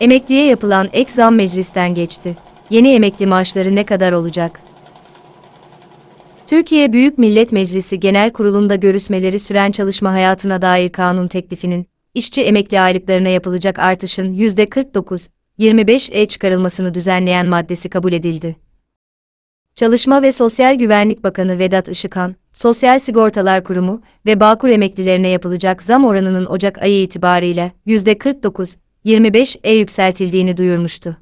Emekliye yapılan ek zam meclisten geçti. Yeni emekli maaşları ne kadar olacak? Türkiye Büyük Millet Meclisi Genel Kurulu'nda görüşmeleri süren çalışma hayatına dair kanun teklifinin, işçi emekli aylıklarına yapılacak artışın %49-25'e e çıkarılmasını düzenleyen maddesi kabul edildi. Çalışma ve Sosyal Güvenlik Bakanı Vedat Işıkhan, Sosyal Sigortalar Kurumu ve Bağkur emeklilerine yapılacak zam oranının Ocak ayı itibariyle %49 25'e yükseltildiğini duyurmuştu.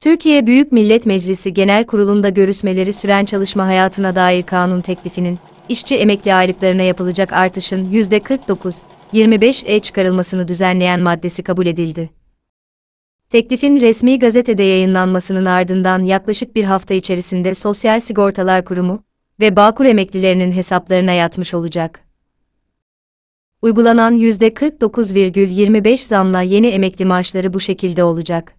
Türkiye Büyük Millet Meclisi Genel Kurulu'nda görüşmeleri süren çalışma hayatına dair kanun teklifinin, işçi emekli aylıklarına yapılacak artışın %49-25'e e çıkarılmasını düzenleyen maddesi kabul edildi. Teklifin resmi gazetede yayınlanmasının ardından yaklaşık bir hafta içerisinde Sosyal Sigortalar Kurumu ve Bağkur emeklilerinin hesaplarına yatmış olacak uygulanan %49,25 zamla yeni emekli maaşları bu şekilde olacak.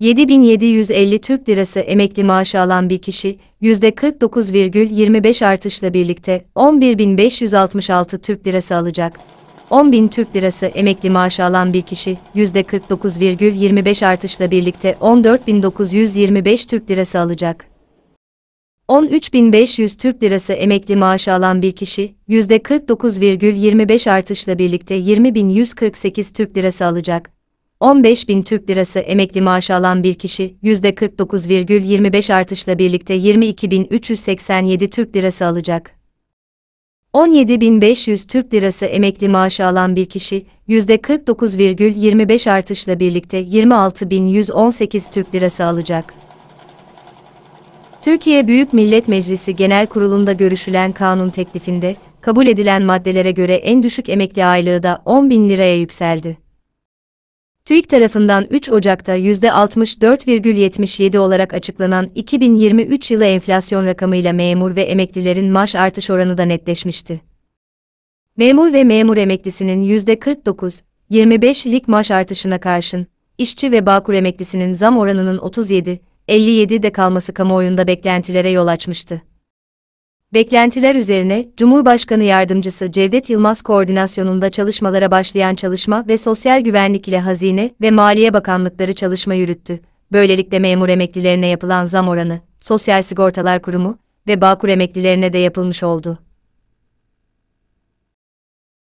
7750 Türk Lirası emekli maaşı alan bir kişi, %49,25 artışla birlikte 11566 Türk Lirası alacak. 10.000 Türk Lirası emekli maaşı alan bir kişi, %49,25 artışla birlikte 14.925 Türk Lirası alacak. 13.500 Türk Lirası emekli maaşı alan bir kişi, %49,25 artışla birlikte 20.148 Türk Lirası alacak. 15.000 Türk Lirası emekli maaşı alan bir kişi, %49,25 artışla birlikte 22.387 Türk Lirası alacak. 17.500 Türk Lirası emekli maaşı alan bir kişi, %49,25 artışla birlikte 26.118 Türk Lirası alacak. Türkiye Büyük Millet Meclisi Genel Kurulu'nda görüşülen kanun teklifinde, kabul edilen maddelere göre en düşük emekli aylığı da 10 bin liraya yükseldi. TÜİK tarafından 3 Ocak'ta %64,77 olarak açıklanan 2023 yılı enflasyon rakamıyla memur ve emeklilerin maaş artış oranı da netleşmişti. Memur ve memur emeklisinin %49,25'lik maaş artışına karşın, işçi ve bağkur emeklisinin zam oranının 37, 57'de kalması kamuoyunda beklentilere yol açmıştı. Beklentiler üzerine, Cumhurbaşkanı Yardımcısı Cevdet Yılmaz koordinasyonunda çalışmalara başlayan Çalışma ve Sosyal Güvenlik ile Hazine ve Maliye Bakanlıkları çalışma yürüttü. Böylelikle memur emeklilerine yapılan zam oranı, Sosyal Sigortalar Kurumu ve Bağkur emeklilerine de yapılmış oldu.